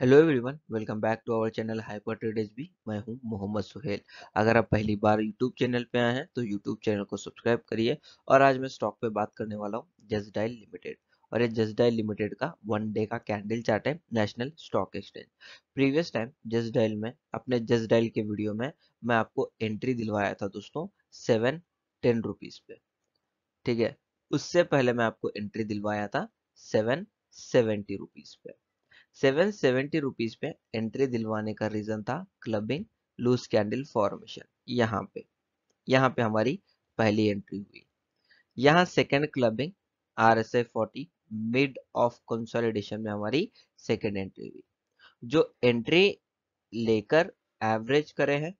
hello everyone welcome back to our channel hyper trade H मैं हूं मोहम्मद सुहेल अगर आप पहली बार यूट्यूब चैनल पे आए हैं तो यूट्यूब चैनल को सब्सक्राइब करिए और आज मैं स्टॉक पे बात करने वाला हूं जस्ट डायल लिमिटेड और ये जस्ट डायल लिमिटेड का वन डे का कैंडल चार्ट है national stock exchange previous time just dial में अपने जस्ट डायल के वीडियो में मैं आपको एंट्री दिलवाया था दोस्तों सेवन टेन रुपीज पे ठीक है उससे पहले मैं आपको एंट्री दिलवाया था सेवन सेवेंटी रुपीज पे सेवन सेवेंटी रुपीज पे एंट्री दिलवाने का रीजन था क्लबिंग लूज कैंडल फॉर्मेशन यहाँ पे यहाँ पे हमारी पहली एंट्री हुई यहाँ second clubbing R S mid of consolidation में हमारी सेकेंड एंट्री हुई जो एंट्री लेकर एवरेज करे हैं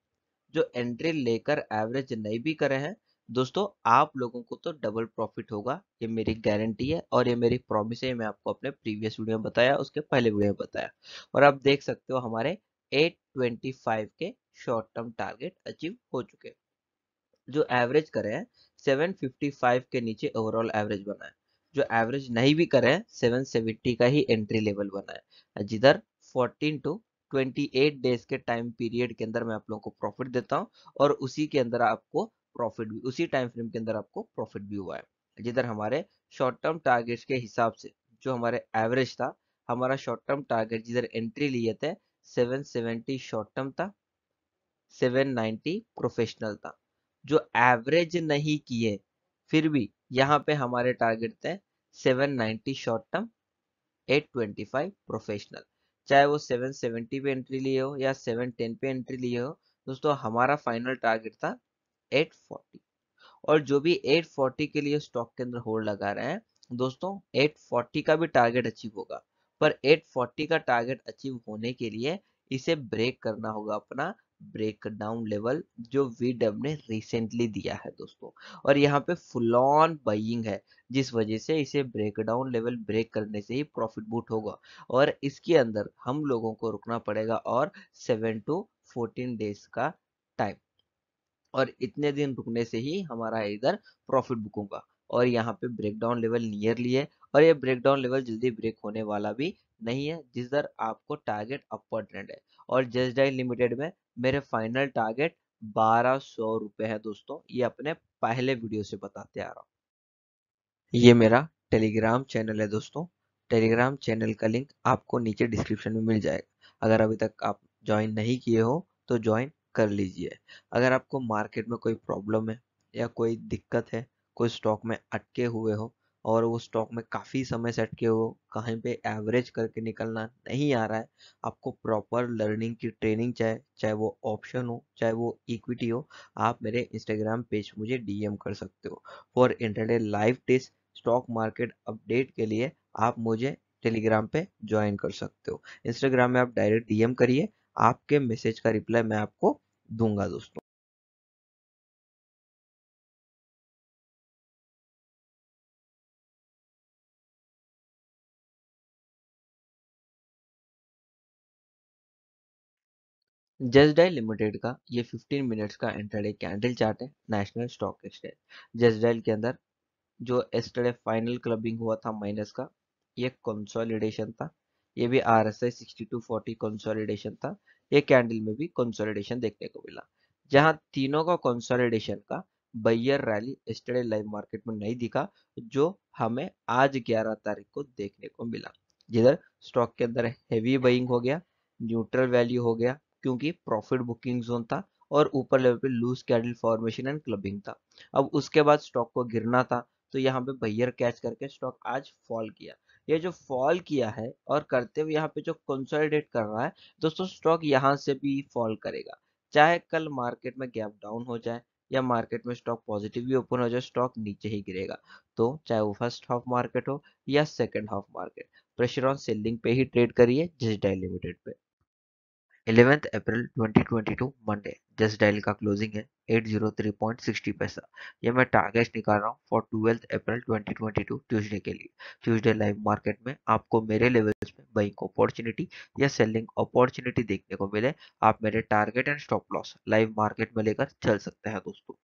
जो एंट्री लेकर एवरेज नहीं भी करे हैं दोस्तों आप लोगों को तो डबल प्रॉफिट होगा ये मेरी गारंटी है और ये मेरी प्रॉमिस है मैं आपको अपने प्रीवियस वीडियो में बताया उसके पहले वीडियो में बताया और आप देख सकते हो हमारे 825 के शॉर्ट टर्म टारगेट अचीव हो चुके जो एवरेज करे हैं 755 के नीचे ओवरऑल एवरेज बना है जो एवरेज नहीं भी करे हैं सेवन का ही एंट्री लेवल बना है जिधर फोर्टीन टू 28 डेज के टाइम पीरियड के अंदर मैं आप लोगों को प्रॉफिट देता हूं और उसी के अंदर आपको प्रॉफिट भी उसी टाइम फ्रेम के अंदर आपको प्रॉफिट भी हुआ है जिधर हमारे शॉर्ट टर्म टारगेट्स के हिसाब से जो हमारे एवरेज था हमारा शॉर्ट टर्म टारगेट जिधर एंट्री लिए थे 770 शॉर्ट टर्म था 790 प्रोफेशनल था जो एवरेज नहीं किए फिर भी यहाँ पे हमारे टारगेट थे 790 शॉर्ट टर्म 825 प्रोफेशनल चाहे वो 770 पे एंट्री लिए हो या 710 पे एंट्री लिए हो दोस्तों हमारा फाइनल टारगेट था 840 और जो भी 840 के लिए स्टॉक के अंदर होल्ड लगा रहे हैं दोस्तों 840 का भी टारगेट अचीव होगा पर 840 का टारगेट अचीव होने के लिए इसे ब्रेक करना होगा अपना ब्रेक डाउन लेवल जो वीडब ने रिसेंटली दिया है दोस्तों और यहाँ पे फुल ऑन बाइंग है जिस वजह से इसे ब्रेक डाउन लेवल ब्रेक करने से ही प्रॉफिट बूट होगा और इसके अंदर हम लोगों को रुकना पड़ेगा और सेवन टू फोर्टीन डेज का टाइम और इतने दिन रुकने से ही हमारा इधर प्रॉफिट बुक होगा और यहाँ पे ब्रेकडाउन लेवल नियरली है और ये ब्रेकडाउन लेवल जल्दी ब्रेक होने वाला भी नहीं है जिस दर आपको टारगेट अपर ट्रेंड है और जस्ट लिमिटेड में मेरे फाइनल टारगेट बारह सौ रुपए है दोस्तों ये अपने पहले वीडियो से बताते आ रहा हूँ ये मेरा टेलीग्राम चैनल है दोस्तों टेलीग्राम चैनल का लिंक आपको नीचे डिस्क्रिप्शन में मिल जाएगा अगर अभी तक आप ज्वाइन नहीं किए हो तो ज्वाइन कर लीजिए अगर आपको मार्केट में कोई प्रॉब्लम है या कोई दिक्कत है कोई स्टॉक में अटके हुए हो और वो स्टॉक में काफ़ी समय से अटके हो कहीं पे एवरेज करके निकलना नहीं आ रहा है आपको प्रॉपर लर्निंग की ट्रेनिंग चाहे चाहे वो ऑप्शन हो चाहे वो इक्विटी हो आप मेरे इंस्टाग्राम पेज मुझे डीएम कर सकते हो for intraday live test stock market update के लिए आप मुझे टेलीग्राम पे ज्वाइन कर सकते हो इंस्टाग्राम में आप डायरेक्ट डीएम करिए आपके मैसेज का रिप्लाई मैं आपको दूंगा दोस्तों जस्ट लिमिटेड का ये 15 मिनट्स का इंटरडे कैंडल चार्ट है नेशनल स्टॉक एक्सचेंज जेसडाइल के अंदर जो एस्टरडे फाइनल क्लबिंग हुआ था माइनस का ये कंसोलिडेशन था ये भी R S I sixty to forty consolidation था ये कैंडल में भी कंसोलिडेशन देखने को मिला जहां तीनों का कंसोलिडेशन का बैयर रैली स्टडे लाइव मार्केट में नहीं दिखा जो हमें आज 11 तारीख को देखने को मिला जिधर स्टॉक के अंदर हेवी बइंग हो गया न्यूट्रल वैल्यू हो गया क्योंकि प्रॉफिट बुकिंग जोन था और ऊपर लेवल पे loose candle formation and clubbing था अब उसके बाद स्टॉक को गिरना था तो यहाँ पे बैयर कैच करके स्टॉक आज फॉल किया ये जो फॉल किया है और करते हुए यहाँ पे जो कंसोलिडेट कर रहा है दोस्तों स्टॉक यहाँ से भी फॉल करेगा चाहे कल मार्केट में गैप डाउन हो जाए या मार्केट में स्टॉक पॉजिटिव भी ओपन हो जाए स्टॉक नीचे ही गिरेगा तो चाहे वो फर्स्ट हाफ मार्केट हो या second half market pressure on selling पे ही ट्रेड करिए जिस लिमिटेड पे eleventh April 2022 Monday just dial का क्लोजिंग है 803.60 पैसा ये मैं टारगेट निकाल रहा हूँ फॉर ट्वेल्थ अप्रैल 2022 ट्यूसडे के लिए ट्यूसडे लाइव मार्केट में आपको मेरे लेवल्स में बाइंग अपॉर्चुनिटी या सेलिंग अपॉर्चुनिटी देखने को मिले आप मेरे target and stop loss live market में लेकर चल सकते हैं दोस्तों